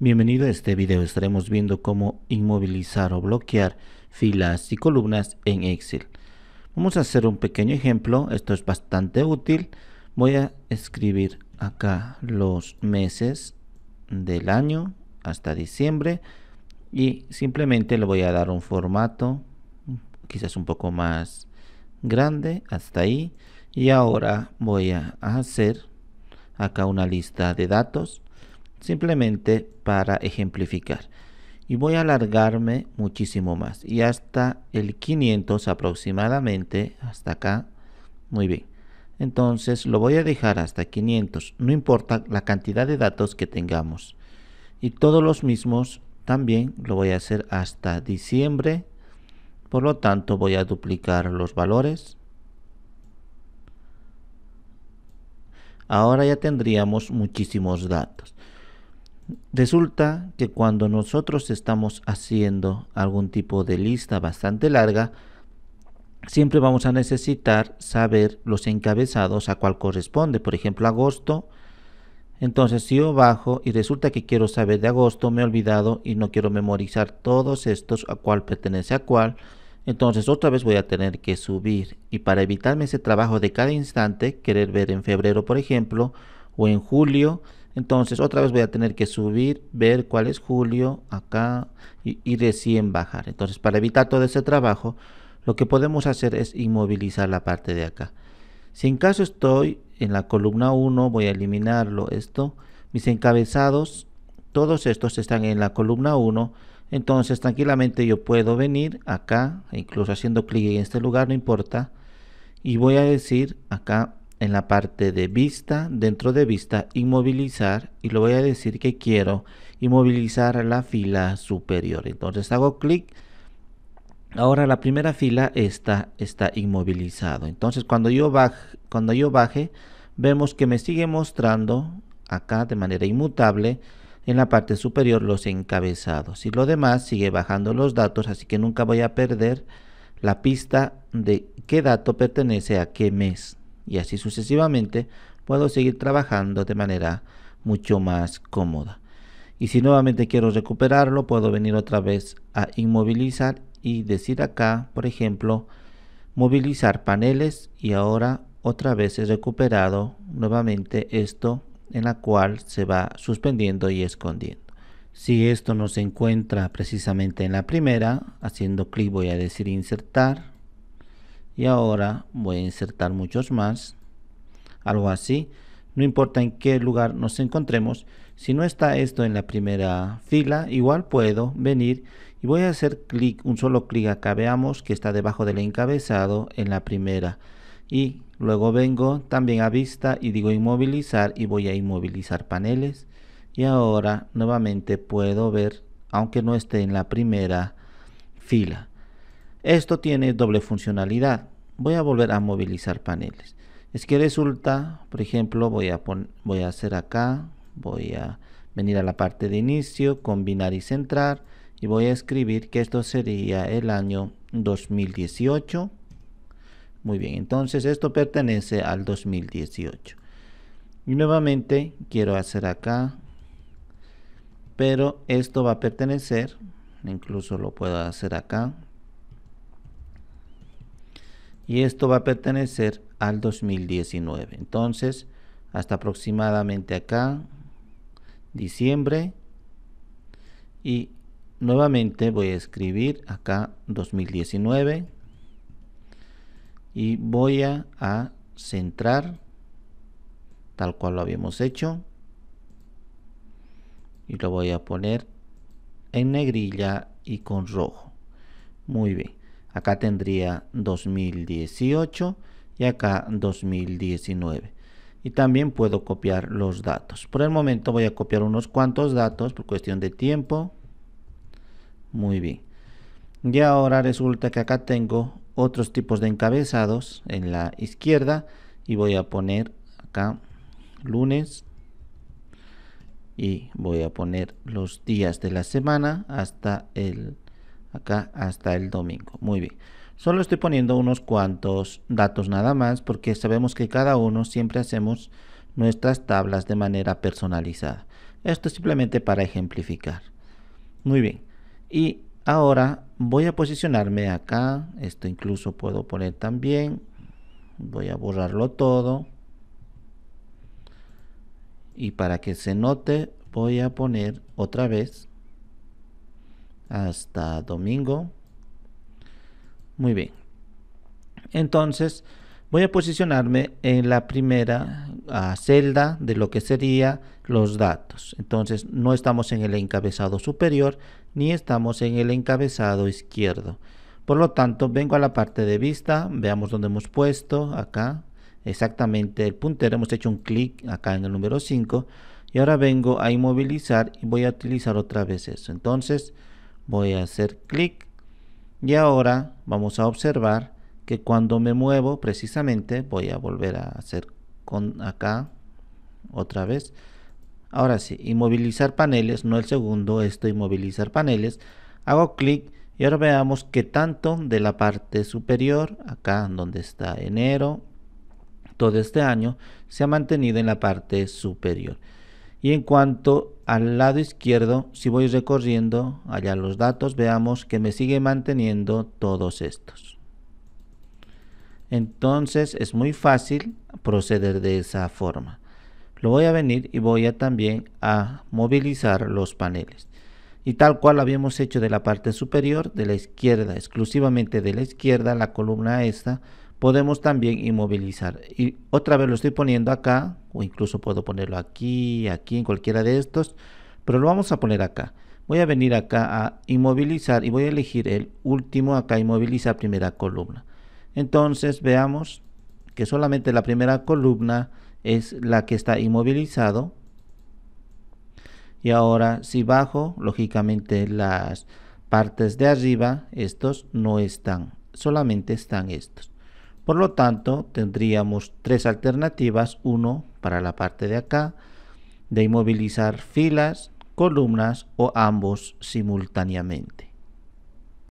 Bienvenido a este video, estaremos viendo cómo inmovilizar o bloquear filas y columnas en Excel. Vamos a hacer un pequeño ejemplo, esto es bastante útil. Voy a escribir acá los meses del año hasta diciembre y simplemente le voy a dar un formato quizás un poco más grande hasta ahí y ahora voy a hacer acá una lista de datos simplemente para ejemplificar. Y voy a alargarme muchísimo más y hasta el 500 aproximadamente, hasta acá. Muy bien. Entonces lo voy a dejar hasta 500, no importa la cantidad de datos que tengamos. Y todos los mismos también lo voy a hacer hasta diciembre. Por lo tanto voy a duplicar los valores. Ahora ya tendríamos muchísimos datos. Resulta que cuando nosotros estamos haciendo algún tipo de lista bastante larga, siempre vamos a necesitar saber los encabezados a cuál corresponde. Por ejemplo, agosto. Entonces, si yo bajo y resulta que quiero saber de agosto, me he olvidado y no quiero memorizar todos estos a cuál pertenece a cuál. Entonces, otra vez voy a tener que subir. Y para evitarme ese trabajo de cada instante, querer ver en febrero, por ejemplo, o en julio, entonces otra vez voy a tener que subir, ver cuál es julio, acá y, recién bajar. Entonces para evitar todo ese trabajo, lo que podemos hacer es inmovilizar la parte de acá. Si en caso estoy en la columna 1, voy a eliminarlo esto. Mis encabezados, todos estos están en la columna 1. Entonces tranquilamente yo puedo venir acá, incluso haciendo clic en este lugar, no importa. Y voy a decir acá en la parte de vista, dentro de vista, inmovilizar y le voy a decir que quiero inmovilizar la fila superior. Entonces hago clic. Ahora la primera fila está, está inmovilizado. Entonces cuando yo, baje, cuando yo baje, vemos que me sigue mostrando acá de manera inmutable en la parte superior los encabezados. Y lo demás sigue bajando los datos, así que nunca voy a perder la pista de qué dato pertenece a qué mes y así sucesivamente puedo seguir trabajando de manera mucho más cómoda. Y si nuevamente quiero recuperarlo, puedo venir otra vez a inmovilizar y decir acá, por ejemplo, movilizar paneles y ahora otra vez he recuperado nuevamente esto en la cual se va suspendiendo y escondiendo. Si esto no se encuentra precisamente en la primera, haciendo clic voy a decir insertar, y ahora voy a insertar muchos más algo así no importa en qué lugar nos encontremos si no está esto en la primera fila igual puedo venir y voy a hacer clic un solo clic acá veamos que está debajo del encabezado en la primera y luego vengo también a vista y digo inmovilizar y voy a inmovilizar paneles y ahora nuevamente puedo ver aunque no esté en la primera fila esto tiene doble funcionalidad. Voy a volver a movilizar paneles. Es que resulta, por ejemplo, voy a, voy a hacer acá, voy a venir a la parte de inicio, combinar y centrar y voy a escribir que esto sería el año 2018. Muy bien, entonces esto pertenece al 2018. Y nuevamente quiero hacer acá, pero esto va a pertenecer, incluso lo puedo hacer acá, y esto va a pertenecer al 2019. Entonces, hasta aproximadamente acá, diciembre, y nuevamente voy a escribir acá 2019 y voy a, centrar tal cual lo habíamos hecho y lo voy a poner en negrilla y con rojo. Muy bien. Acá tendría 2018 y acá 2019. Y también puedo copiar los datos. Por el momento voy a copiar unos cuantos datos por cuestión de tiempo. Muy bien. Y ahora resulta que acá tengo otros tipos de encabezados en la izquierda y voy a poner acá lunes y voy a poner los días de la semana hasta el acá hasta el domingo. Muy bien. Solo estoy poniendo unos cuantos datos nada más porque sabemos que cada uno siempre hacemos nuestras tablas de manera personalizada. Esto es simplemente para ejemplificar. Muy bien. Y ahora voy a posicionarme acá. Esto incluso puedo poner también. Voy a borrarlo todo. Y para que se note voy a poner otra vez hasta domingo. Muy bien. Entonces voy a posicionarme en la primera ah, celda de lo que serían los datos. Entonces no estamos en el encabezado superior ni estamos en el encabezado izquierdo. Por lo tanto, vengo a la parte de vista, veamos dónde hemos puesto, acá, exactamente el puntero, hemos hecho un clic acá en el número 5 y ahora vengo a inmovilizar y voy a utilizar otra vez eso. Entonces, voy a hacer clic y ahora vamos a observar que cuando me muevo precisamente voy a volver a hacer con acá otra vez ahora sí inmovilizar paneles no el segundo esto inmovilizar paneles hago clic y ahora veamos que tanto de la parte superior acá donde está enero todo este año se ha mantenido en la parte superior y en cuanto al lado izquierdo, si voy recorriendo allá los datos, veamos que me sigue manteniendo todos estos. Entonces es muy fácil proceder de esa forma. Lo voy a venir y voy a también a movilizar los paneles. Y tal cual habíamos hecho de la parte superior, de la izquierda, exclusivamente de la izquierda, la columna esta, podemos también inmovilizar. Y otra vez lo estoy poniendo acá, o incluso puedo ponerlo aquí, aquí, en cualquiera de estos, pero lo vamos a poner acá. Voy a venir acá a inmovilizar y voy a elegir el último acá, inmovilizar primera columna. Entonces veamos que solamente la primera columna es la que está inmovilizado. Y ahora si bajo, lógicamente las partes de arriba, estos no están, solamente están estos. Por lo tanto, tendríamos tres alternativas. Uno para la parte de acá, de inmovilizar filas, columnas o ambos simultáneamente.